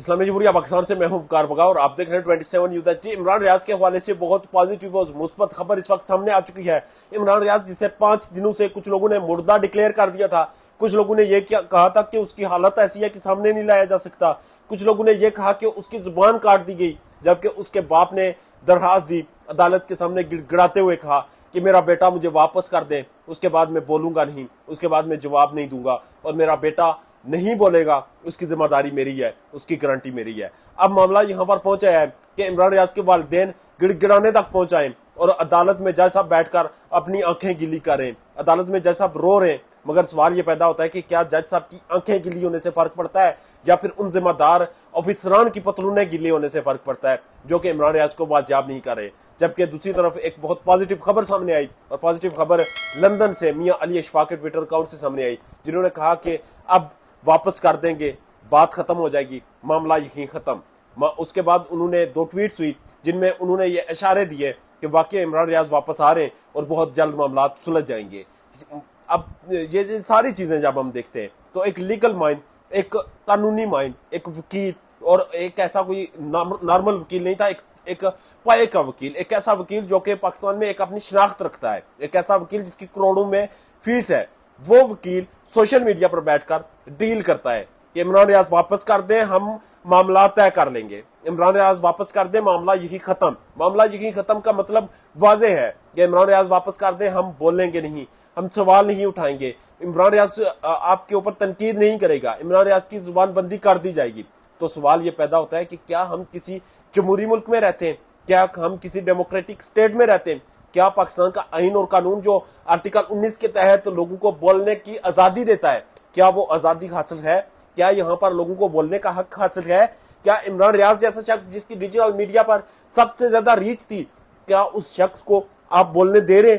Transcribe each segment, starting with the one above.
इस्लामी जमहूरिया पाकिस्तान से मैं हूं कार बगा और आप देख रहे हैं twenty seven USD Imran Riyaz के हवाले से बहुत पॉजिटिव और मुस्बत खबर इस वक्त सामने आ चुकी है इमरान रियाज जिसे पांच दिनों से कुछ लोगों ने मुर्दा डिक्लेयर कर दिया था कुछ लोगों ने यह कहा था कि उसकी हालत ऐसी है कि सामने नहीं लाया जा सकता कुछ लोगों ने यह कहा कि उसकी जुबान काट दी गई जबकि उसके बाप ने दरखास्त दी अदालत के सामने गिड़गिड़ाते हुए कहा कि मेरा बेटा मुझे वापस कर दे उसके बाद मैं बोलूंगा नहीं उसके बाद मैं जवाब नहीं दूंगा और मेरा बेटा नहीं बोलेगा उसकी जिम्मेदारी मेरी है उसकी गारंटी मेरी है अब मामला यहाँ पर पहुंचा है कि इमरान रियाज के वालदे गिड़गिड़ाने तक पहुंचाए और अदालत में जज साहब बैठकर अपनी आंखें गिली कर रहे हैं अदालत में जज साहब रो रहे हैं मगर सवाल यह पैदा होता है कि क्या जज साहब की आंखें गिली होने से फर्क पड़ता है या फिर उन जिम्मेदार ऑफिसरान की पतलूने गिली होने से फर्क पड़ता है जो कि इमरान रियाज को बाजियाब नहीं कर रहे जबकि दूसरी तरफ एक बहुत पॉजिटिव खबर सामने आई और पॉजिटिव खबर लंदन से मियाँ अली अशफाक के ट्विटर अकाउंट से सामने आई जिन्होंने कहा कि अब वापस कर देंगे बात खत्म हो जाएगी मामला यकीन खत्म उसके बाद उन्होंने दो ट्वीट हुई जिनमें उन्होंने ये इशारे दिए कि वाकई इमरान रियाज वापस आ रहे हैं और बहुत जल्द मामला सुलझ जाएंगे अब ये, ये सारी चीज़ें जब हम देखते हैं तो एक लीगल माइंड एक कानूनी माइंड एक वकील और एक ऐसा कोई नॉर्मल वकील नहीं था एक एक पाए का वकील एक ऐसा वकील जो कि पाकिस्तान में एक अपनी शनाख्त रखता है एक ऐसा वकील जिसकी करोड़ों में फीस है वो वकील सोशल मीडिया पर बैठकर डील करता है कि इमरान रियाज वापस कर दें हम मामला तय कर लेंगे इमरान रियाज वापस कर दें मामला यही खत्म मामला यही खत्म का मतलब वाजे है कि इमरान रियाज वापस कर दें हम बोलेंगे नहीं हम सवाल नहीं उठाएंगे इमरान रियाज आपके ऊपर तनकीद नहीं करेगा इमरान रियाज की जुबान बंदी कर दी जाएगी तो सवाल ये पैदा होता है कि क्या हम किसी जमहूरी मुल्क में रहते हैं क्या हम किसी डेमोक्रेटिक स्टेट में रहते हैं क्या पाकिस्तान का आइन और कानून जो आर्टिकल 19 के तहत लोगों को बोलने की आजादी देता है क्या वो आजादी हासिल है क्या यहाँ पर लोगों को बोलने का हक हासिल है क्या इमरान रियाज जैसा शख्स जिसकी डिजिटल मीडिया पर सबसे ज्यादा रीच थी क्या उस शख्स को आप बोलने दे रहे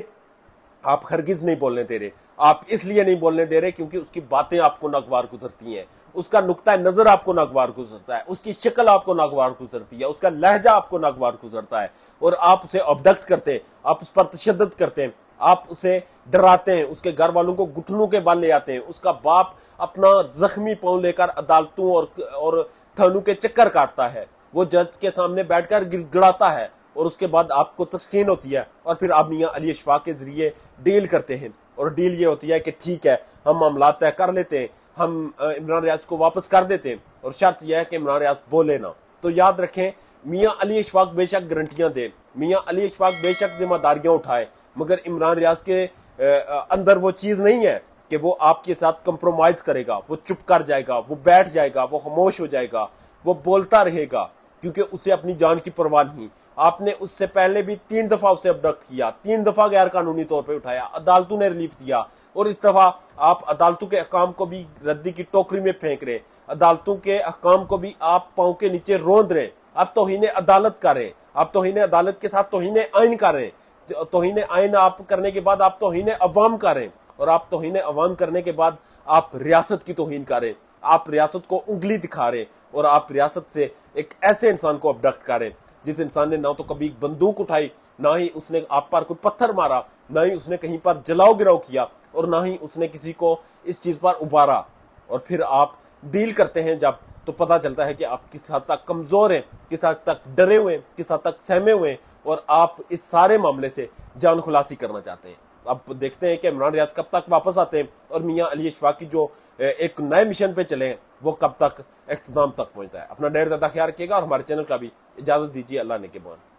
आप हरगिज नहीं बोलने दे रहे आप इसलिए नहीं बोलने दे रहे क्योंकि उसकी बातें आपको नगवार गुजरती हैं उसका नुकता नजर आपको नागवार गुजरता है उसकी शक्ल आपको नागवार गुजरती है उसका लहजा आपको नागवार गुजरता है और आप उसे ऑबडक्ट करते हैं आप उस पर तशद करते हैं आप उसे डराते हैं उसके घर वालों को घुटनों के बल ले आते हैं उसका बाप अपना जख्मी पाँव लेकर अदालतों और और थानों के चक्कर काटता है वो जज के सामने बैठकर गिड़गड़ाता है और उसके बाद आपको तस्कीन होती है और फिर आप मियाँ अली अशफाक के जरिए डील करते हैं और डील ये होती है कि ठीक है हम मामला तय कर लेते हैं हम इमरान रियाज को वापस कर देते और शर्त यह है कि इमरान रियाज बोले ना तो याद रखें मियाँ अली अशफाक बेशक गारंटियाँ दे मियाँ अली अशफाक बेशक जिम्मेदारियाँ उठाए मगर इमरान रियाज के अंदर वो चीज़ नहीं है कि वो आपके साथ कंप्रोमाइज़ करेगा वो चुप कर जाएगा वो बैठ जाएगा वो खामोश हो जाएगा वो बोलता रहेगा क्योंकि उसे अपनी जान की परवाह नहीं आपने उससे पहले भी तीन दफ़ा उसे अबडक्ट किया तीन दफ़ा गैर कानूनी तौर पर उठाया अदालतों ने रिलीफ दिया और इस दफा आप अदालतों के अहकाम को भी रद्दी की टोकरी में फेंक रहे अदालतों के अहकाम को भी आप पाओ के नीचे रोंद रहे आप तोहन अदालत कर रहे आप तोहन अदालत के साथ तोहन आइन कर रहे तो तोहन आइन आप करने के बाद आप तोहन अवाम कर रहे और आप तोहन अवाम करने के बाद आप रियासत की तोहन कर रहे आप रियासत को उंगली दिखा रहे और आप रियासत से एक ऐसे इंसान को अबडक्ट कर रहे जिस इंसान ने ना तो कभी बंदूक उठाई ना ही उसने आप पर कोई पत्थर मारा ना ही उसने कहीं पर जलाओ गिराव किया और ना ही उसने किसी को इस चीज़ पर उबारा और फिर आप डील करते हैं जब तो पता चलता है कि आप किस हद तक कमज़ोर हैं किस हद तक डरे हुए किस हद तक सहमे हुए और आप इस सारे मामले से जान खुलासी करना चाहते हैं अब देखते हैं कि इमरान रियाज कब तक वापस आते हैं और मियाँ अली की जो एक नए मिशन पे चले हैं वो कब तक अख्ताम तक पहुंचता है अपना डेढ़ ज़्यादा ख्याल रखिएगा और हमारे चैनल का भी इजाज़त दीजिए अल्लाह ने के बोन